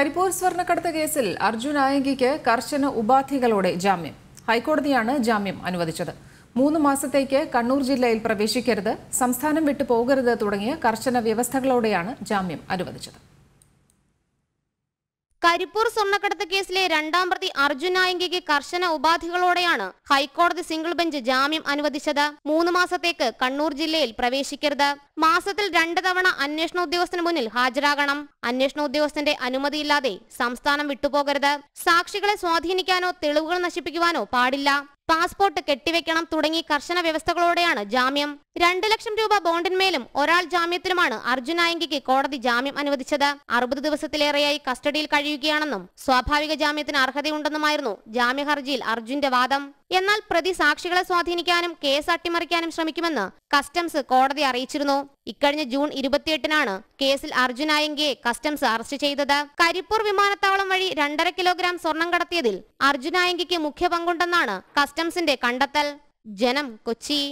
കരിപ്പൂർ സ്വർണ്ണക്കടത്ത് കേസിൽ അർജുൻ ആയങ്കിക്ക് കർശന ഉപാധികളോടെ ജാമ്യം ഹൈക്കോടതിയാണ് ജാമ്യം അനുവദിച്ചത് മൂന്ന് മാസത്തേക്ക് കണ്ണൂർ ജില്ലയിൽ പ്രവേശിക്കരുത് സംസ്ഥാനം വിട്ടു പോകരുത് തുടങ്ങിയ കർശന വ്യവസ്ഥകളോടെയാണ് ജാമ്യം അനുവദിച്ചത് കരിപ്പൂർ സ്വർണ്ണക്കടത്ത് കേസിലെ രണ്ടാം പ്രതി അർജുൻ നായങ്കയ്ക്ക് കർശന ഉപാധികളോടെയാണ് ഹൈക്കോടതി സിംഗിൾ ബെഞ്ച് ജാമ്യം അനുവദിച്ചത് മൂന്ന് മാസത്തേക്ക് കണ്ണൂർ ജില്ലയിൽ പ്രവേശിക്കരുത് മാസത്തിൽ രണ്ട് തവണ അന്വേഷണ ഉദ്യോഗസ്ഥന് മുന്നിൽ ഹാജരാകണം അന്വേഷണ ഉദ്യോഗസ്ഥന്റെ അനുമതിയില്ലാതെ സംസ്ഥാനം വിട്ടുപോകരുത് സാക്ഷികളെ സ്വാധീനിക്കാനോ തെളിവുകൾ നശിപ്പിക്കുവാനോ പാടില്ല പാസ്പോർട്ട് കെട്ടിവെക്കണം തുടങ്ങി കർശന വ്യവസ്ഥകളോടെയാണ് ജാമ്യം രണ്ടു ലക്ഷം രൂപ ബോണ്ടിന്മേലും ഒരാൾ ജാമ്യത്തിലുമാണ് അർജുൻ ആയങ്കിക്ക് കോടതി ജാമ്യം അനുവദിച്ചത് അറുപത് ദിവസത്തിലേറെയായി കസ്റ്റഡിയിൽ കഴിയുകയാണെന്നും സ്വാഭാവിക ജാമ്യത്തിന് അർഹതയുണ്ടെന്നുമായിരുന്നു ജാമ്യ ഹർജിയിൽ അർജുന്റെ വാദം എന്നാൽ പ്രതി സാക്ഷികളെ സ്വാധീനിക്കാനും കേസ് അട്ടിമറിക്കാനും ശ്രമിക്കുമെന്ന് കസ്റ്റംസ് കോടതി അറിയിച്ചിരുന്നു ഇക്കഴിഞ്ഞ ജൂൺ ഇരുപത്തിയെട്ടിനാണ് കേസിൽ അർജുൻ കസ്റ്റംസ് അറസ്റ്റ് ചെയ്തത് കരിപ്പൂർ വിമാനത്താവളം വഴി രണ്ടര കിലോഗ്രാം സ്വർണം കടത്തിയതിൽ അർജുൻ മുഖ്യ പങ്കുണ്ടെന്നാണ് കസ്റ്റംസിന്റെ കണ്ടെത്തൽ ജനം കൊച്ചി